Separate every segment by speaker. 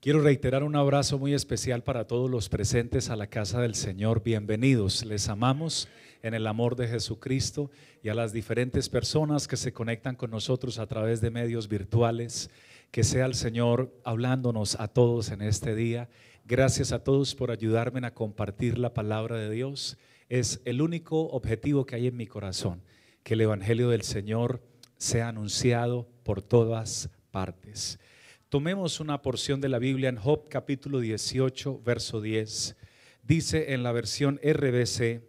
Speaker 1: Quiero reiterar un abrazo muy especial para todos los presentes a la casa del Señor. Bienvenidos, les amamos en el amor de Jesucristo y a las diferentes personas que se conectan con nosotros a través de medios virtuales. Que sea el Señor hablándonos a todos en este día. Gracias a todos por ayudarme a compartir la palabra de Dios. Es el único objetivo que hay en mi corazón, que el Evangelio del Señor sea anunciado por todas partes. Tomemos una porción de la Biblia en Job capítulo 18, verso 10. Dice en la versión RBC,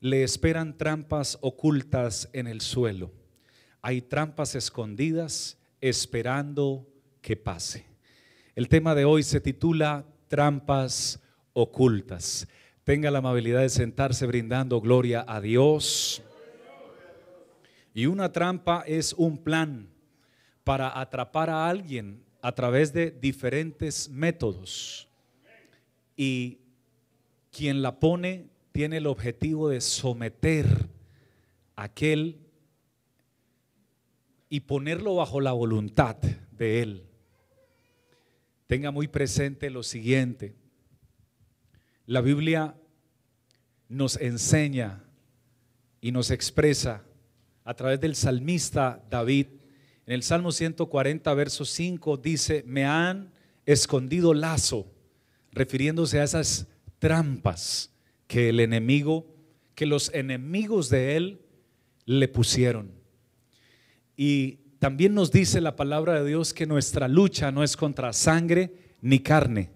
Speaker 1: le esperan trampas ocultas en el suelo. Hay trampas escondidas esperando que pase. El tema de hoy se titula Trampas ocultas. Tenga la amabilidad de sentarse brindando gloria a Dios. Y una trampa es un plan para atrapar a alguien a través de diferentes métodos. Y quien la pone tiene el objetivo de someter a aquel y ponerlo bajo la voluntad de él. Tenga muy presente lo siguiente. La Biblia nos enseña y nos expresa a través del salmista David en el Salmo 140, verso 5 dice, me han escondido lazo, refiriéndose a esas trampas que el enemigo, que los enemigos de él le pusieron. Y también nos dice la palabra de Dios que nuestra lucha no es contra sangre ni carne,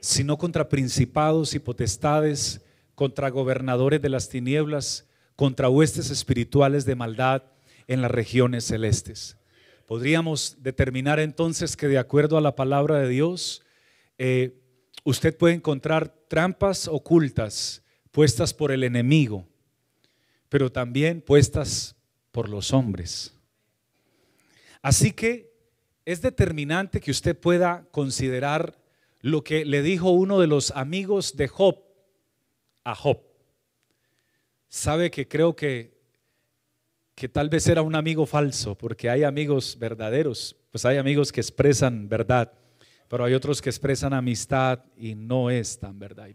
Speaker 1: sino contra principados y potestades, contra gobernadores de las tinieblas, contra huestes espirituales de maldad en las regiones celestes. Podríamos determinar entonces que de acuerdo a la palabra de Dios, eh, usted puede encontrar trampas ocultas puestas por el enemigo, pero también puestas por los hombres. Así que es determinante que usted pueda considerar lo que le dijo uno de los amigos de Job a Job. Sabe que creo que que tal vez era un amigo falso, porque hay amigos verdaderos, pues hay amigos que expresan verdad, pero hay otros que expresan amistad y no es tan verdad.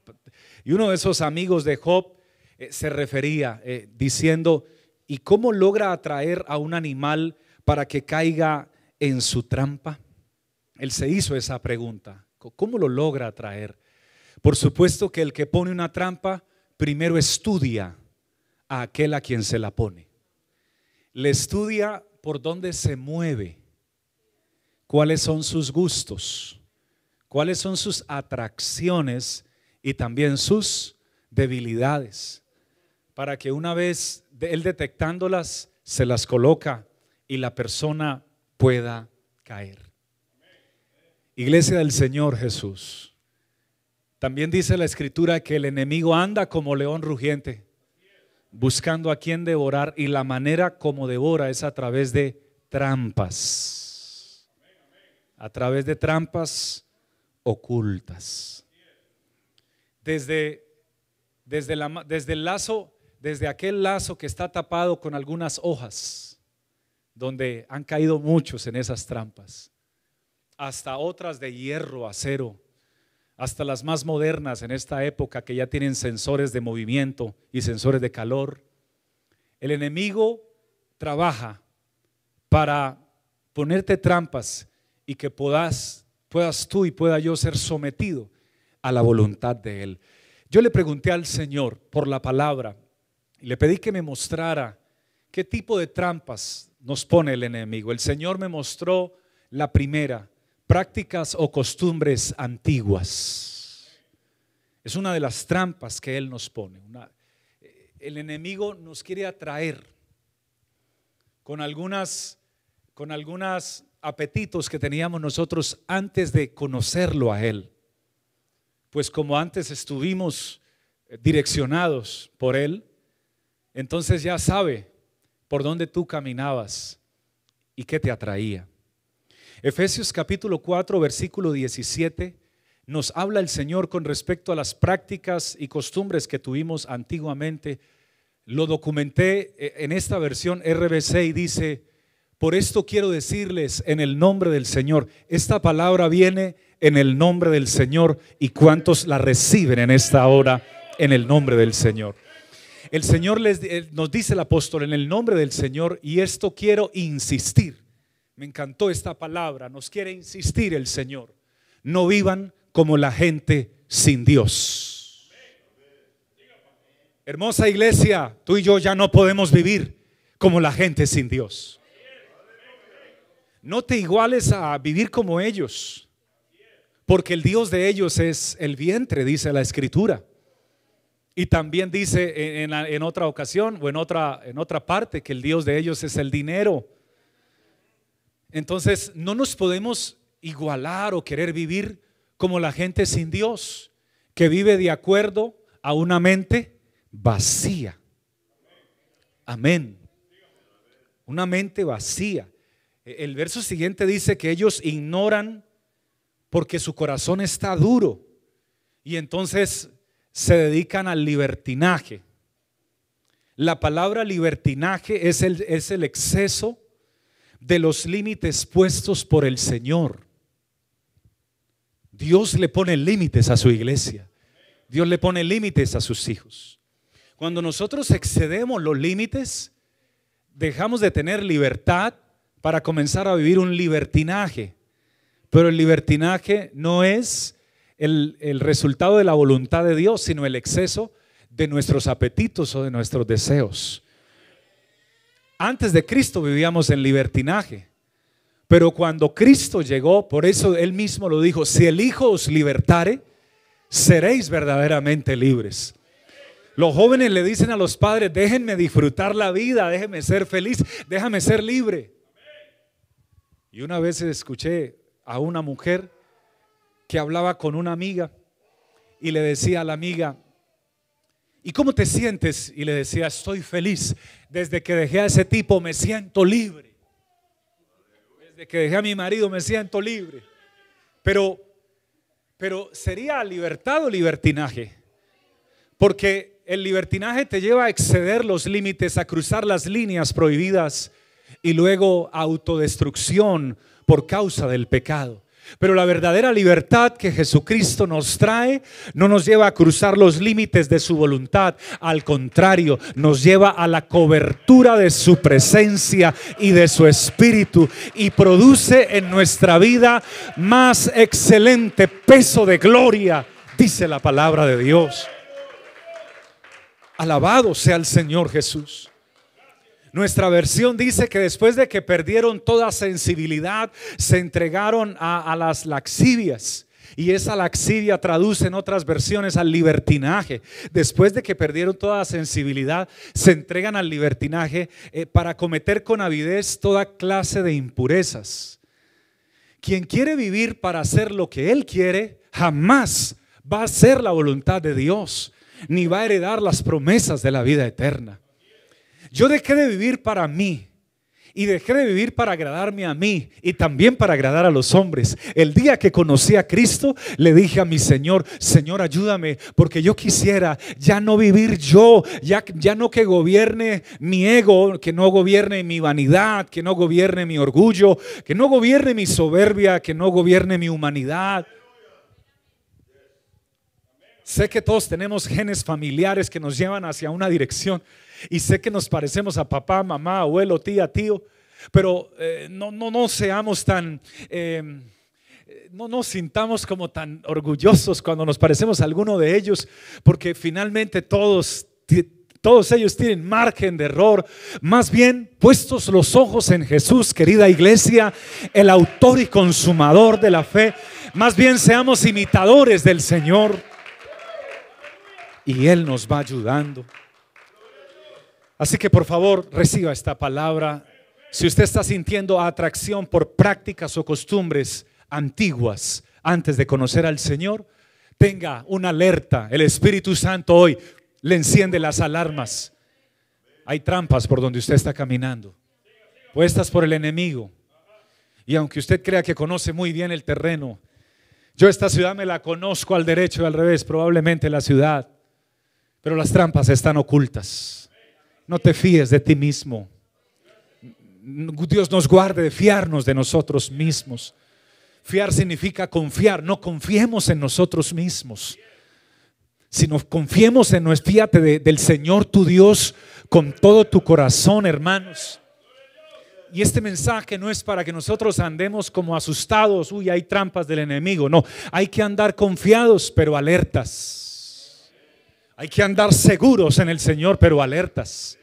Speaker 1: Y uno de esos amigos de Job eh, se refería eh, diciendo, ¿y cómo logra atraer a un animal para que caiga en su trampa? Él se hizo esa pregunta, ¿cómo lo logra atraer? Por supuesto que el que pone una trampa primero estudia a aquel a quien se la pone le estudia por dónde se mueve, cuáles son sus gustos, cuáles son sus atracciones y también sus debilidades, para que una vez él detectándolas, se las coloca y la persona pueda caer. Iglesia del Señor Jesús. También dice la escritura que el enemigo anda como león rugiente buscando a quién devorar y la manera como devora es a través de trampas. A través de trampas ocultas. Desde, desde el lazo, desde aquel lazo que está tapado con algunas hojas, donde han caído muchos en esas trampas, hasta otras de hierro, acero, hasta las más modernas en esta época que ya tienen sensores de movimiento y sensores de calor. El enemigo trabaja para ponerte trampas y que puedas, tú y pueda yo ser sometido a la voluntad de Él. Yo le pregunté al Señor por la palabra y le pedí que me mostrara qué tipo de trampas nos pone el enemigo. El Señor me mostró la primera, prácticas o costumbres antiguas. Es una de las trampas que Él nos pone. Eh, el enemigo nos quiere atraer con algunas, con apetitos que teníamos nosotros antes de conocerlo a Él. Pues como antes estuvimos eh, direccionados por Él, entonces ya sabe por dónde tú caminabas y qué te atraía. Efesios capítulo 4, versículo 17, nos habla el Señor con respecto a las prácticas y costumbres que tuvimos antiguamente. Lo documenté eh, en esta versión RBC y dice, por esto quiero decirles en el nombre del Señor, esta palabra viene en el nombre del Señor y cuántos la reciben en esta hora en el nombre del Señor. El Señor eh, nos dice el apóstol en el nombre del Señor y esto quiero insistir. Me encantó esta palabra, nos quiere insistir el Señor. No vivan como la gente sin Dios. Hermosa iglesia, tú y yo ya no podemos vivir como la gente sin Dios. No te iguales a vivir como ellos, porque el Dios de ellos es el vientre, dice la escritura. Y también dice en, otra ocasión o en otra, en otra parte que el Dios de ellos es el dinero. Entonces, no nos podemos igualar o querer vivir como la gente sin Dios, que vive de acuerdo a una mente vacía. Amén. Una mente vacía. E-, el verso siguiente dice que ellos ignoran porque su corazón está duro y entonces se dedican al libertinaje. La palabra libertinaje es el, exceso de los límites puestos por el Señor. Dios le pone límites a su iglesia. Dios le pone límites a sus hijos. Cuando nosotros excedemos los límites, dejamos de tener libertad para comenzar a vivir un libertinaje. Pero el libertinaje no es el, resultado de la voluntad de Dios, sino el exceso de nuestros apetitos o de nuestros deseos. Antes de Cristo vivíamos en libertinaje, pero cuando Cristo llegó, por eso él mismo lo dijo, si el Hijo os libertare, seréis verdaderamente libres. Los jóvenes le dicen a los padres, déjenme disfrutar la vida, déjenme ser feliz, déjame ser libre. Y una vez escuché a una mujer que hablaba con una amiga y le decía a la amiga, ¿Y cómo te sientes? Y le decía, estoy feliz. Desde que dejé a ese tipo me siento libre. Desde que dejé a mi marido me siento libre. Pero, pero sería libertad o libertinaje. Porque el libertinaje te lleva a exceder los límites, a cruzar las líneas prohibidas y luego autodestrucción por causa del pecado. Pero la verdadera libertad que Jesucristo nos trae no nos lleva a cruzar los límites de su voluntad, al contrario, nos lleva a la cobertura de su presencia y de su espíritu y produce en nuestra vida más excelente peso de gloria, dice la palabra de Dios. Alabado sea el Señor Jesús. Nuestra versión dice que después de que perdieron toda sensibilidad, se entregaron a, las laxivias. Y esa laxivia traduce en otras versiones al libertinaje. Después de que perdieron toda sensibilidad, se entregan al libertinaje eh, para cometer con avidez toda clase de impurezas. Quien quiere vivir para hacer lo que él quiere, jamás va a ser la voluntad de Dios, ni va a heredar las promesas de la vida eterna. Yo dejé de vivir para mí y dejé de vivir para agradarme a mí y también para agradar a los hombres. El día que conocí a Cristo, le dije a mi Señor, Señor, ayúdame, porque yo quisiera ya no vivir yo, ya, ya no que gobierne mi ego, que no gobierne mi vanidad, que no gobierne mi orgullo, que no gobierne mi soberbia, que no gobierne mi humanidad. Sé que todos tenemos genes familiares que nos llevan hacia una dirección, y sé que nos parecemos a papá, mamá, abuelo, tía, tío, pero eh, no, no, seamos tan... Em, no nos sintamos como tan orgullosos cuando nos parecemos a alguno de ellos, porque finalmente todos, todos ellos tienen margen de error. Más bien, puestos los ojos en Jesús, querida iglesia, el autor y consumador de la fe, más bien seamos imitadores del Señor y Él nos va ayudando. Así que por favor reciba esta palabra. Si usted está sintiendo atracción por prácticas o costumbres antiguas antes de conocer al Señor, tenga una alerta. El Espíritu Santo hoy le enciende las alarmas. Hay trampas por donde usted está caminando, puestas por el enemigo. Y aunque usted crea que conoce muy bien el terreno, yo esta ciudad me la conozco al derecho y al revés, probablemente la ciudad, pero las trampas están ocultas. No te fíes de ti mismo. Dios nos guarde de fiarnos de nosotros mismos. Fiar significa confiar. No confiemos en nosotros mismos. sino confiemos en nuestro fíate del Señor tu Dios con todo tu corazón, hermanos. Y este mensaje no es para que nosotros andemos como asustados, uy, hay trampas del enemigo. No, hay que andar confiados, pero alertas. Hay que andar seguros en el Señor, pero alertas.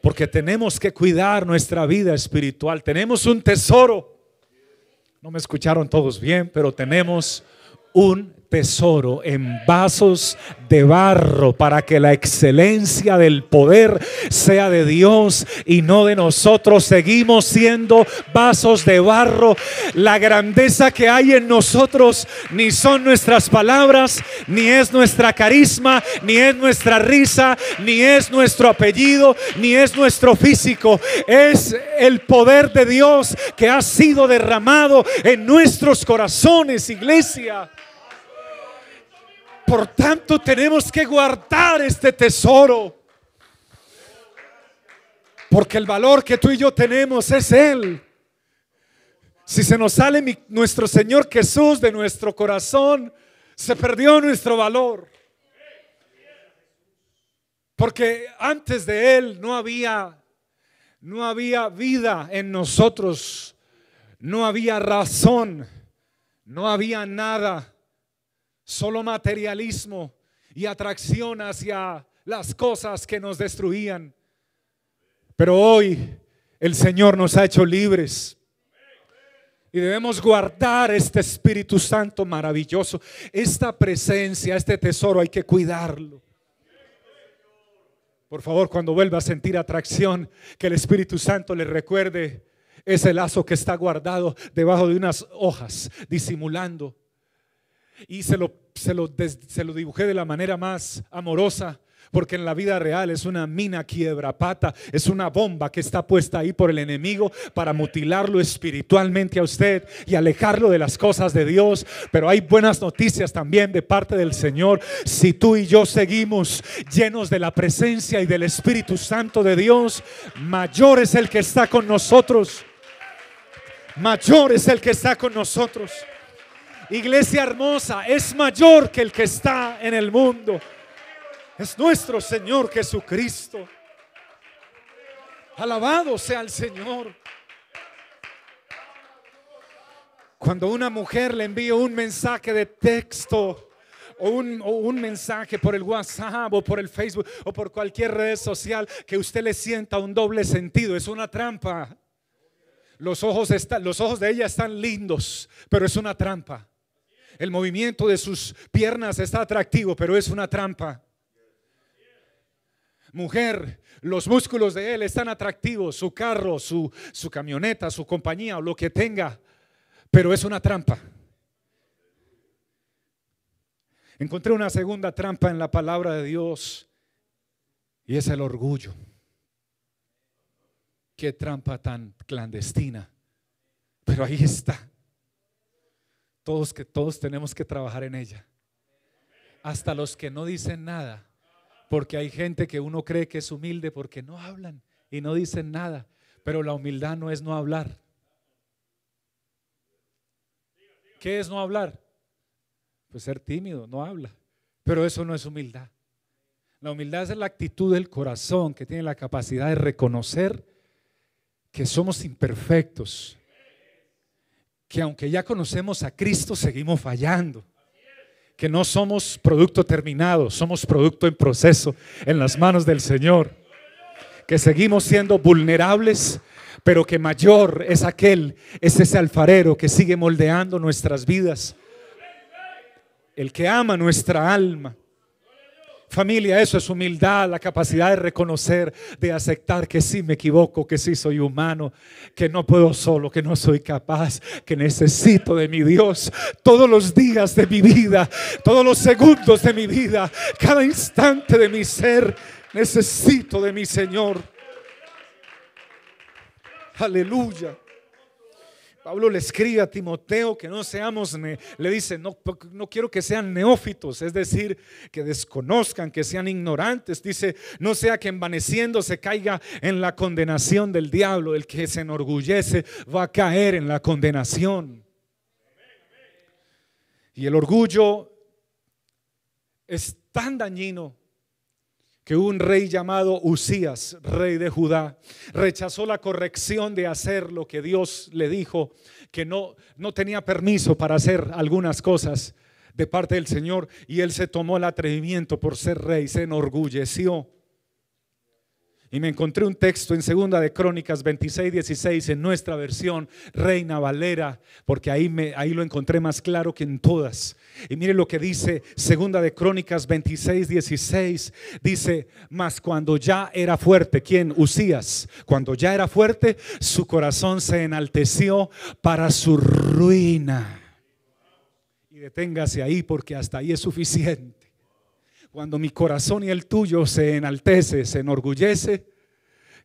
Speaker 1: Porque tenemos que cuidar nuestra vida espiritual. Tenemos un tesoro. No me escucharon todos bien, pero tenemos un tesoro en vasos de barro para que la excelencia del poder sea de Dios y no de nosotros. Seguimos siendo vasos de barro. La grandeza que hay en nosotros ni son nuestras palabras, ni es nuestra carisma, ni es nuestra risa, ni es nuestro apellido, ni es nuestro físico. Es el poder de Dios que ha sido derramado en nuestros corazones, iglesia. Por tanto, tenemos que guardar este tesoro. Porque el valor que tú y yo tenemos es Él. Si se nos sale nuestro Señor Jesús de nuestro corazón, se perdió nuestro valor. Porque antes de Él no había, no había vida en nosotros, no había razón, no había nada solo materialismo y atracción hacia las cosas que nos destruían. Pero hoy el Señor nos ha hecho libres. Y debemos guardar este Espíritu Santo maravilloso, esta presencia, este tesoro, hay que cuidarlo. Por favor, cuando vuelva a sentir atracción, que el Espíritu Santo le recuerde ese lazo que está guardado debajo de unas hojas, disimulando y se lo, se lo, dibujé de la manera más amorosa. Porque en la vida real es una mina quiebrapata, es una bomba que está puesta ahí por el enemigo para mutilarlo espiritualmente a usted y alejarlo de las cosas de Dios. Pero hay buenas noticias también de parte del Señor. Si tú y yo seguimos llenos de la presencia y del Espíritu Santo de Dios, mayor es el que está con nosotros. Mayor es el que está con nosotros. Iglesia hermosa, es mayor que el que está en el mundo. Es nuestro Señor Jesucristo. Alabado sea el Señor. Cuando una mujer le envía un mensaje de texto o un, mensaje por el WhatsApp o por el Facebook o por cualquier red social que usted le sienta un doble sentido, es una trampa. Los ojos, están, los ojos de ella están lindos, pero es una trampa el movimiento de sus piernas está atractivo, pero es una trampa. Mujer, los músculos de él están atractivos, su carro, su, su camioneta, su compañía o lo que tenga, pero es una trampa. Encontré una segunda trampa en la palabra de Dios y es el orgullo. Qué trampa tan clandestina, pero ahí está todos, que, todos tenemos que trabajar en ella. Hasta los que no dicen nada, porque hay gente que uno cree que es humilde porque no hablan y no dicen nada, pero la humildad no es no hablar. ¿Qué es no hablar? Pues ser tímido, no habla. Pero eso no es humildad. La humildad es la actitud del corazón que tiene la capacidad de reconocer que somos imperfectos, que aunque ya conocemos a Cristo, seguimos fallando. Que no somos producto terminado, somos producto en proceso en las manos del Señor. Que seguimos siendo vulnerables, pero que mayor es aquel, es ese alfarero que sigue moldeando nuestras vidas. El que ama nuestra alma Familia, eso es humildad, la capacidad de reconocer, de aceptar que sí me equivoco, que sí soy humano, que no puedo solo, que no soy capaz, que necesito de mi Dios todos los días de mi vida, todos los segundos de mi vida, cada instante de mi ser, necesito de mi Señor. Aleluya. Pablo le escribe a Timoteo que no seamos, le dice, no, no quiero que sean neófitos, es decir, que desconozcan, que sean ignorantes. Dice, no sea que envaneciendo se caiga en la condenación del diablo. El que se enorgullece va a caer en la condenación. Y el orgullo es tan dañino que un rey llamado Usías, rey de Judá, rechazó la corrección de hacer lo que Dios le dijo, que no, no tenía permiso para hacer algunas cosas de parte del Señor, y él se tomó el atrevimiento por ser rey, se enorgulleció y me encontré un texto en Segunda de Crónicas 26, 16 en nuestra versión Reina Valera, porque ahí, me, ahí lo encontré más claro que en todas. Y mire lo que dice Segunda de Crónicas 26, 16. Dice, mas cuando ya era fuerte, ¿quién? Usías. Cuando ya era fuerte, su corazón se enalteció para su ruina. Y deténgase ahí porque hasta ahí es suficiente. Cuando mi corazón y el tuyo se enaltece, se enorgullece,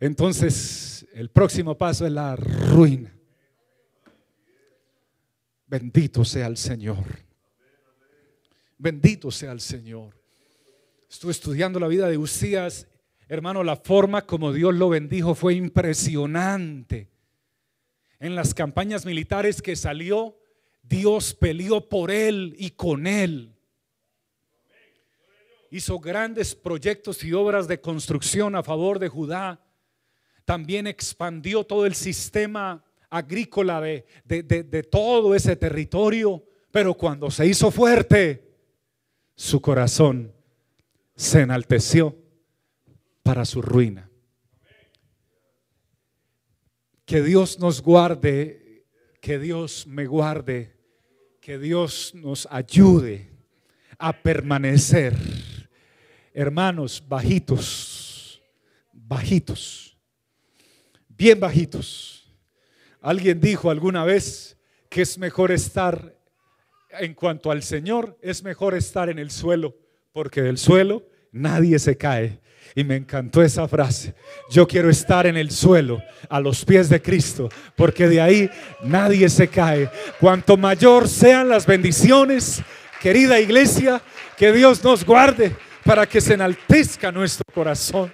Speaker 1: entonces el próximo paso es la ruina. Bendito sea el Señor. Bendito sea el Señor. Estuve estudiando la vida de Usías. Hermano, la forma como Dios lo bendijo fue impresionante. En las campañas militares que salió, Dios peleó por él y con él hizo grandes proyectos y obras de construcción a favor de Judá. También expandió todo el sistema agrícola de, todo ese territorio. Pero cuando se hizo fuerte, su corazón se enalteció para su ruina. Que Dios nos guarde, que Dios me guarde, que Dios nos ayude a permanecer hermanos, bajitos, bajitos, bien bajitos. Alguien dijo alguna vez que es mejor estar, en cuanto al Señor, es mejor estar en el suelo, porque del suelo nadie se cae. Y me encantó esa frase. Yo quiero estar en el suelo, a los pies de Cristo, porque de ahí nadie se cae. Cuanto mayor sean las bendiciones, querida iglesia, que Dios nos guarde para que se enaltezca nuestro corazón.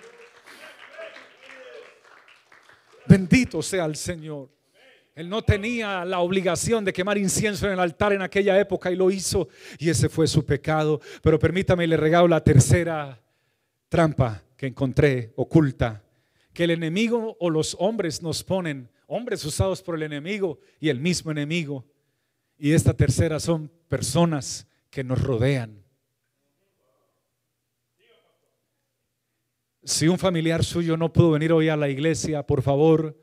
Speaker 1: Bendito sea el Señor. Él no tenía la obligación de quemar incienso en el altar en aquella época y lo hizo y ese fue su pecado. Pero permítame, le regalo la tercera trampa que encontré oculta, que el enemigo o los hombres nos ponen, hombres usados por el enemigo y el mismo enemigo. Y esta tercera son personas que nos rodean. Si un familiar suyo no pudo venir hoy a la iglesia, por favor,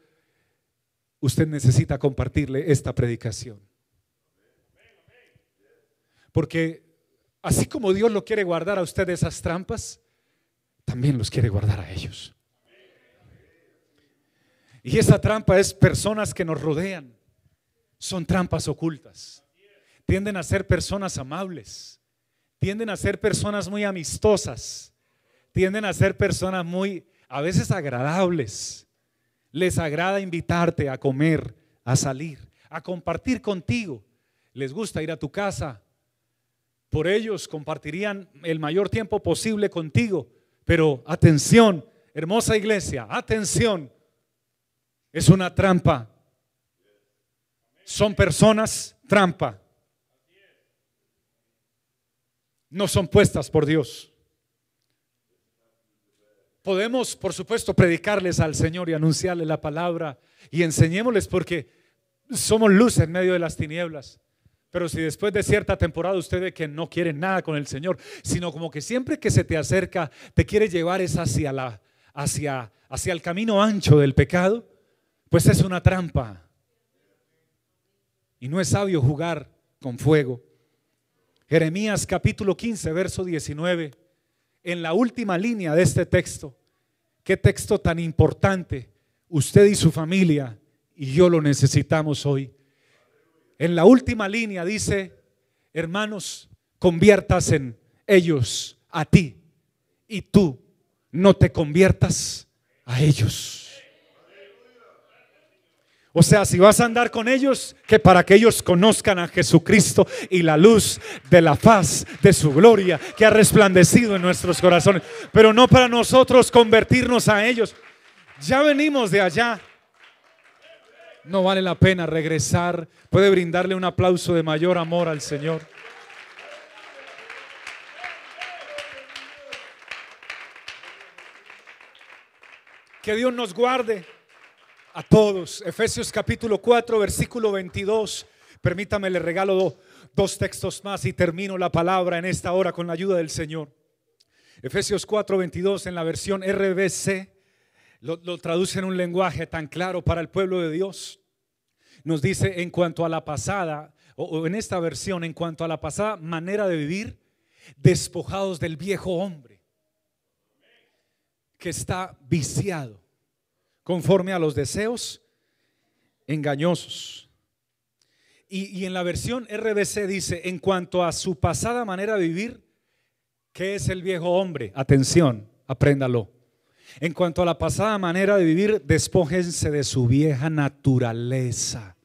Speaker 1: usted necesita compartirle esta predicación. Porque así como Dios lo quiere guardar a usted de esas trampas, también los quiere guardar a ellos. Y esa trampa es personas que nos rodean. Son trampas ocultas. Tienden a ser personas amables. Tienden a ser personas muy amistosas tienden a ser personas muy, a veces agradables. Les agrada invitarte a comer, a salir, a compartir contigo. Les gusta ir a tu casa. Por ellos compartirían el mayor tiempo posible contigo. Pero atención, hermosa iglesia, atención. Es una trampa. Son personas trampa. No son puestas por Dios podemos, por supuesto, predicarles al Señor y anunciarle la palabra y enseñémosles porque somos luz en medio de las tinieblas. Pero si después de cierta temporada ustedes que no quieren nada con el Señor, sino como que siempre que se te acerca te quiere llevar es hacia la hacia hacia el camino ancho del pecado, pues es una trampa. Y no es sabio jugar con fuego. Jeremías capítulo 15, verso 19 en la última línea de este texto. Qué texto tan importante. Usted y su familia y yo lo necesitamos hoy. En la última línea dice, hermanos, conviertas en ellos a ti y tú no te conviertas a ellos. O sea, si vas a andar con ellos, que para que ellos conozcan a Jesucristo y la luz de la faz de su gloria que ha resplandecido en nuestros corazones, pero no para nosotros convertirnos a ellos. Ya venimos de allá. No vale la pena regresar. Puede brindarle un aplauso de mayor amor al Señor. Que Dios nos guarde a todos. Efesios capítulo 4, versículo 22. Permítame, le regalo dos textos más y termino la palabra en esta hora con la ayuda del Señor. Efesios 4, 22 en la versión RBC lo, traduce en un lenguaje tan claro para el pueblo de Dios. Nos dice en cuanto a la pasada, o en esta versión, en cuanto a la pasada manera de vivir, despojados del viejo hombre que está viciado conforme a los deseos engañosos. Y, en la versión RBC dice, en cuanto a su pasada manera de vivir, ¿qué es el viejo hombre? Atención, apréndalo. En cuanto a la pasada manera de vivir, despójense de su vieja naturaleza.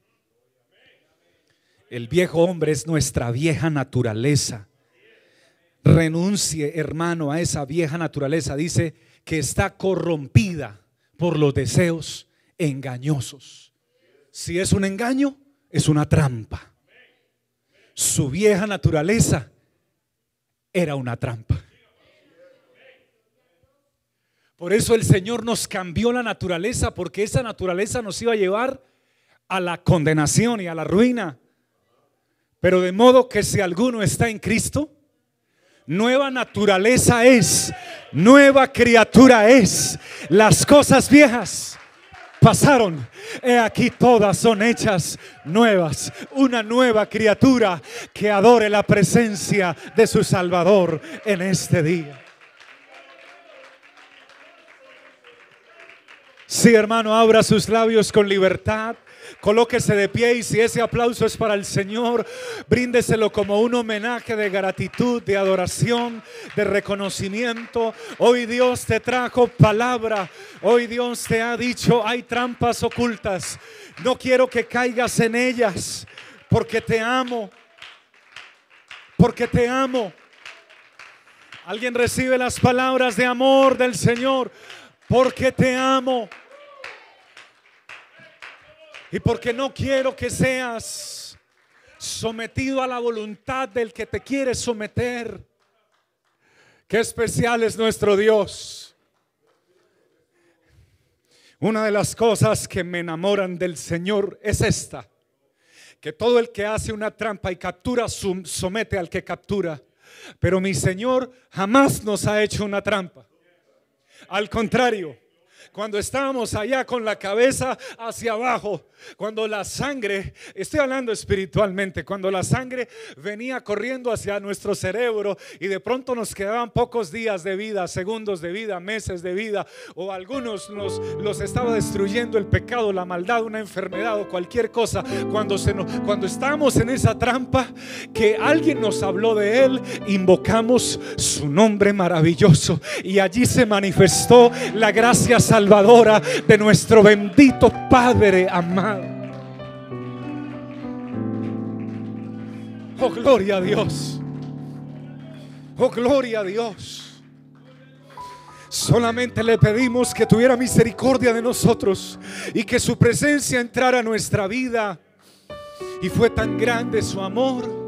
Speaker 1: El viejo hombre es nuestra vieja naturaleza. Renuncie, hermano, a esa vieja naturaleza. Dice que está corrompida por los deseos engañosos. Si es un engaño, es una trampa. Su vieja naturaleza era una trampa. Por eso el Señor nos cambió la naturaleza, porque esa naturaleza nos iba a llevar a la condenación y a la ruina. Pero de modo que si alguno está en Cristo, nueva naturaleza es. Nueva criatura es. Las cosas viejas pasaron. He aquí todas son hechas nuevas. Una nueva criatura que adore la presencia de su Salvador en este día. si hermano, abra sus labios con libertad. Colóquese de pie y si ese aplauso es para el Señor, bríndeselo como un homenaje de gratitud, de adoración, de reconocimiento. Hoy Dios te trajo palabra. Hoy Dios te ha dicho, hay trampas ocultas. No quiero que caigas en ellas porque te amo. Porque te amo. Alguien recibe las palabras de amor del Señor porque te amo. Y porque no quiero que seas sometido a la voluntad del que te quiere someter. Qué especial es nuestro Dios. Una de las cosas que me enamoran del Señor es esta, que todo el que hace una trampa y captura somete al que captura. Pero mi Señor jamás nos ha hecho una trampa. Al contrario, cuando estábamos allá con la cabeza hacia abajo, cuando la sangre, estoy hablando espiritualmente, cuando la sangre venía corriendo hacia nuestro cerebro y de pronto nos quedaban pocos días de vida, segundos de vida, meses de vida, o algunos nos, los estaba destruyendo el pecado, la maldad, una enfermedad o cualquier cosa. Cuando, se nos, cuando estamos en esa trampa, que alguien nos habló de él, invocamos su nombre maravilloso y allí se manifestó la gracia salvadora de nuestro bendito Padre amado. Oh, gloria a Dios. Oh, gloria a Dios. Solamente le pedimos que tuviera misericordia de nosotros y que su presencia entrara a nuestra vida. Y fue tan grande su amor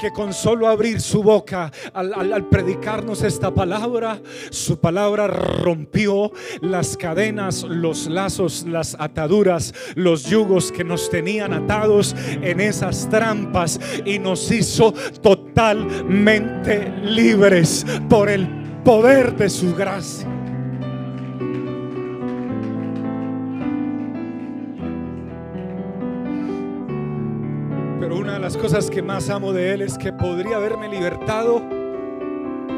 Speaker 1: que con solo abrir su boca al, predicarnos esta palabra, su palabra rompió las cadenas, los lazos, las ataduras, los yugos que nos tenían atados en esas trampas y nos hizo totalmente libres por el poder de su gracia. Pero una de las cosas que más amo de Él es que podría haberme libertado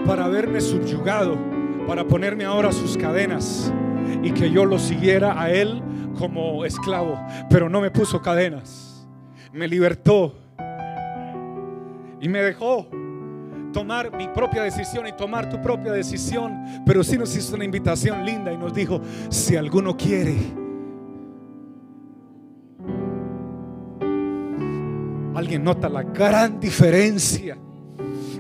Speaker 1: para haberme subyugado, para ponerme ahora sus cadenas y que yo lo siguiera a Él como esclavo. Pero no me puso cadenas, me libertó y me dejó tomar mi propia decisión y tomar tu propia decisión. Pero sí nos hizo una invitación linda y nos dijo, si alguno quiere Alguien nota la gran diferencia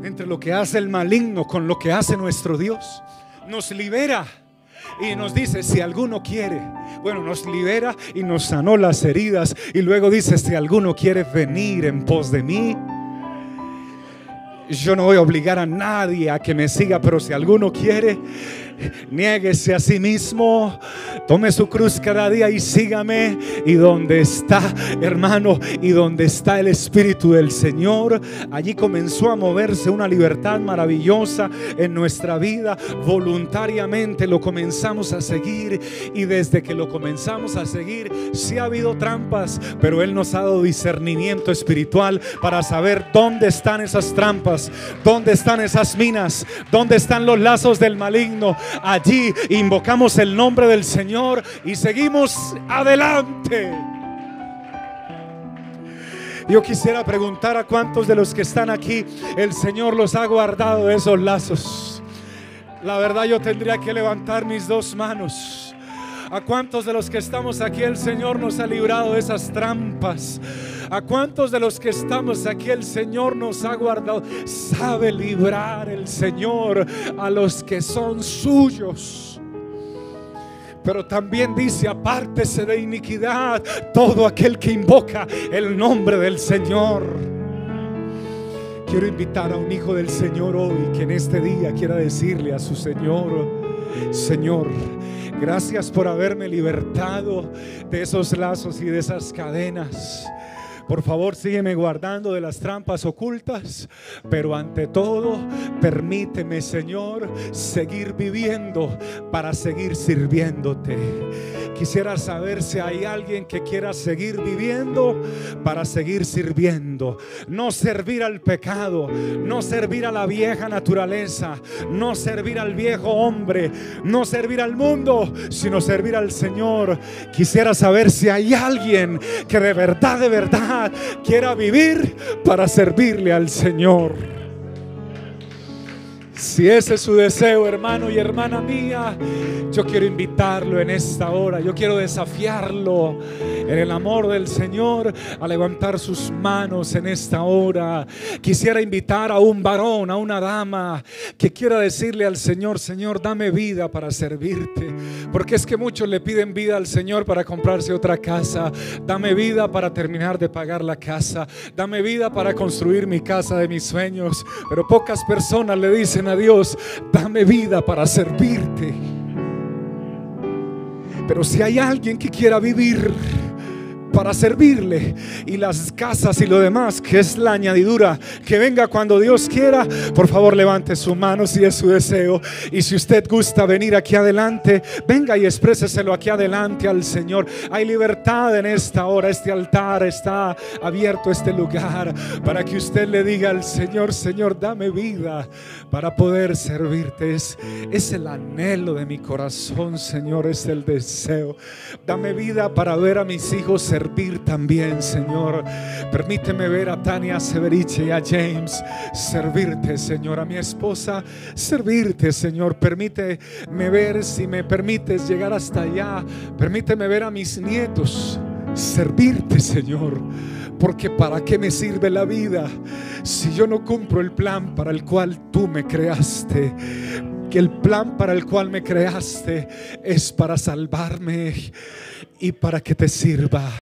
Speaker 1: entre lo que hace el maligno con lo que hace nuestro Dios. Nos libera y nos dice, si alguno quiere, bueno, nos libera y nos sanó las heridas. Y luego dice, si alguno quiere venir en pos de mí, yo no voy a obligar a nadie a que me siga, pero si alguno quiere, niéguese a sí mismo, tome su cruz cada día y sígame. Y donde está, hermano, y donde está el Espíritu del Señor, allí comenzó a moverse una libertad maravillosa en nuestra vida. Voluntariamente lo comenzamos a seguir y desde que lo comenzamos a seguir, sí ha habido trampas, pero Él nos ha dado discernimiento espiritual para saber dónde están esas trampas, dónde están esas minas, dónde están los lazos del maligno. Allí invocamos el nombre del Señor y seguimos adelante. Yo quisiera preguntar a cuántos de los que están aquí, el Señor los ha guardado de esos lazos. La verdad yo tendría que levantar mis dos manos ¿A cuántos de los que estamos aquí el Señor nos ha librado de esas trampas? ¿A cuántos de los que estamos aquí el Señor nos ha guardado? Sabe librar el Señor a los que son suyos. Pero también dice, apártese de iniquidad todo aquel que invoca el nombre del Señor. Quiero invitar a un hijo del Señor hoy que en este día quiera decirle a su Señor, Señor, Gracias por haberme libertado de esos lazos y de esas cadenas. Por favor, sígueme guardando de las trampas ocultas, pero ante todo, permíteme, Señor, seguir viviendo para seguir sirviéndote. Quisiera saber si hay alguien que quiera seguir viviendo para seguir sirviendo. No servir al pecado, no servir a la vieja naturaleza, no servir al viejo hombre, no servir al mundo, sino servir al Señor. Quisiera saber si hay alguien que de verdad, de verdad quiera vivir para servirle al Señor. Si ese es su deseo, hermano y hermana mía, yo quiero invitarlo en esta hora. Yo quiero desafiarlo en el amor del Señor a levantar sus manos en esta hora. Quisiera invitar a un varón, a una dama, que quiera decirle al Señor, Señor, dame vida para servirte. Porque es que muchos le piden vida al Señor para comprarse otra casa. Dame vida para terminar de pagar la casa. Dame vida para construir mi casa de mis sueños. Pero pocas personas le dicen a Dios, dame vida para servirte. Pero si hay alguien que quiera vivir para servirle y las casas y lo demás, que es la añadidura, que venga cuando Dios quiera, por favor levante su mano si es su deseo. Y si usted gusta venir aquí adelante, venga y expréseselo aquí adelante al Señor. Hay libertad en esta hora, este altar está abierto, este lugar, para que usted le diga al Señor, Señor, dame vida para poder servirte. Es, el anhelo de mi corazón, Señor, es el deseo. Dame vida para ver a mis hijos servir servir también, Señor. Permíteme ver a Tania Severiche y a James servirte, Señor. A mi esposa, servirte, Señor. Permíteme ver, si me permites llegar hasta allá, permíteme ver a mis nietos servirte, Señor. Porque para qué me sirve la vida si yo no cumplo el plan para el cual tú me creaste. Que el plan para el cual me creaste es para salvarme y para que te sirva.